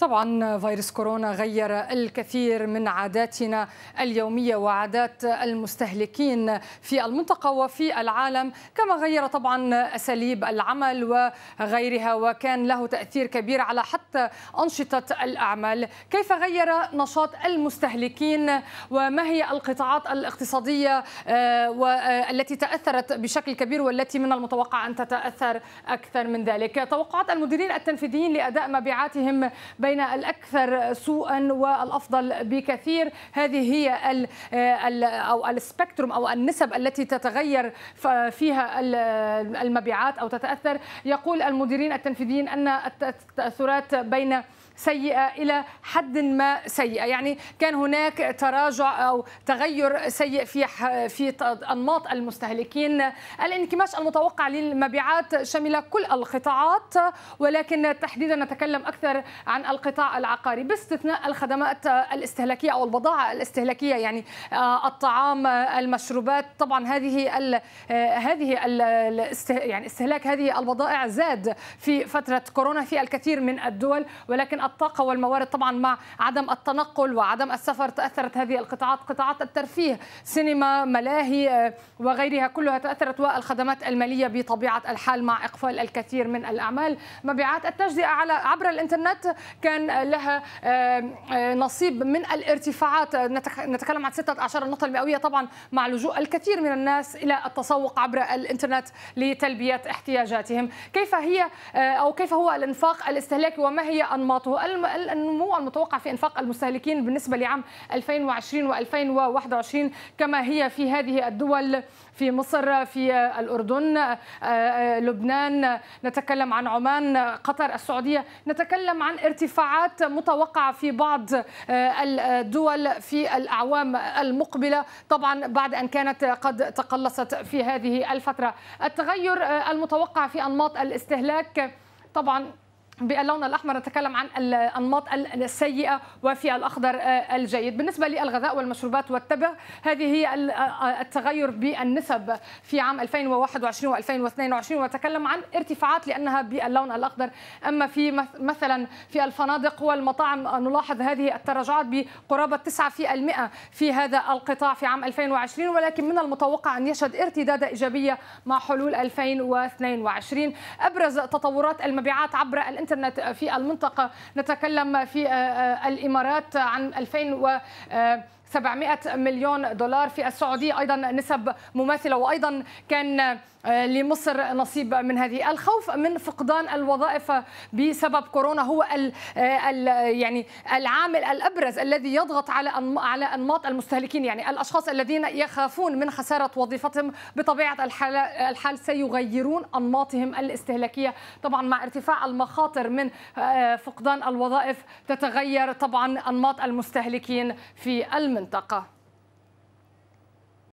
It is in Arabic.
طبعا فيروس كورونا غير الكثير من عاداتنا اليوميه وعادات المستهلكين في المنطقه وفي العالم كما غير طبعا اساليب العمل وغيرها وكان له تاثير كبير على حتى انشطه الاعمال كيف غير نشاط المستهلكين وما هي القطاعات الاقتصاديه آه، والتي تاثرت بشكل كبير والتي من المتوقع ان تتاثر اكثر من ذلك توقعات المديرين التنفيذيين لاداء مبيعاتهم بين بين الاكثر سوءا والافضل بكثير هذه هي ال ال او السبكتروم او النسب التي تتغير فيها المبيعات او تتاثر يقول المديرين التنفيذيين ان التاثرات بين سيئة إلى حد ما سيئة يعني كان هناك تراجع أو تغير سيء في في أنماط المستهلكين الانكماش المتوقع للمبيعات شمل كل القطاعات ولكن تحديدا نتكلم أكثر عن القطاع العقاري باستثناء الخدمات الاستهلاكية أو البضاعة الاستهلاكية يعني آه، الطعام آه، المشروبات طبعا هذه ال آه، هذه ال يعني استهلاك هذه البضائع زاد في فترة كورونا في الكثير من الدول ولكن الطاقة والموارد طبعا مع عدم التنقل وعدم السفر تأثرت هذه القطاعات قطاعات الترفيه سينما ملاهي وغيرها كلها تأثرت والخدمات المالية بطبيعة الحال مع إقفال الكثير من الأعمال مبيعات التجزئة على عبر الإنترنت كان لها آه، نصيب من الارتفاعات نتكلم عن 16 النقطة المئوية طبعا مع لجوء الكثير من الناس إلى التسوق عبر الإنترنت لتلبية احتياجاتهم كيف هي آه، أو كيف هو الإنفاق الاستهلاكي وما هي أنماطه النمو المتوقع في إنفاق المستهلكين بالنسبة لعام 2020 و2021 كما هي في هذه الدول في مصر في الأردن آه، لبنان نتكلم عن عمان قطر السعودية نتكلم عن ارتفاع ارتفاعات متوقعة في بعض آه، الدول في الأعوام المقبلة طبعا بعد أن كانت قد تقلصت في هذه الفترة التغير آه، المتوقع في أنماط الاستهلاك طبعا باللون الاحمر نتكلم عن الانماط السيئه وفي الاخضر آه، الجيد بالنسبه للغذاء والمشروبات والتبغ هذه هي آه، آه، التغير بالنسب في عام 2021 و2022 وتكلم عن ارتفاعات لانها باللون الاخضر اما في مثلا في الفنادق والمطاعم نلاحظ هذه التراجعات بقرابه 9% في, هذا القطاع في عام 2020 ولكن من المتوقع ان يشهد ارتداد ايجابيه مع حلول 2022 ابرز تطورات المبيعات عبر الانترنت الانترنت آه، في المنطقه نتكلم في آه، آه، الامارات عن 2000 و 700 مليون دولار في السعودية أيضا نسب مماثلة وأيضا كان آه، لمصر نصيب من هذه الخوف من فقدان الوظائف بسبب كورونا هو ال آه، ال يعني العامل الابرز الذي يضغط على على انماط المستهلكين يعني الاشخاص الذين يخافون من خساره وظيفتهم بطبيعه الحال الحال سيغيرون انماطهم الاستهلاكيه طبعا مع ارتفاع المخاطر من آه، فقدان الوظائف تتغير طبعا انماط المستهلكين في المصر المنطقه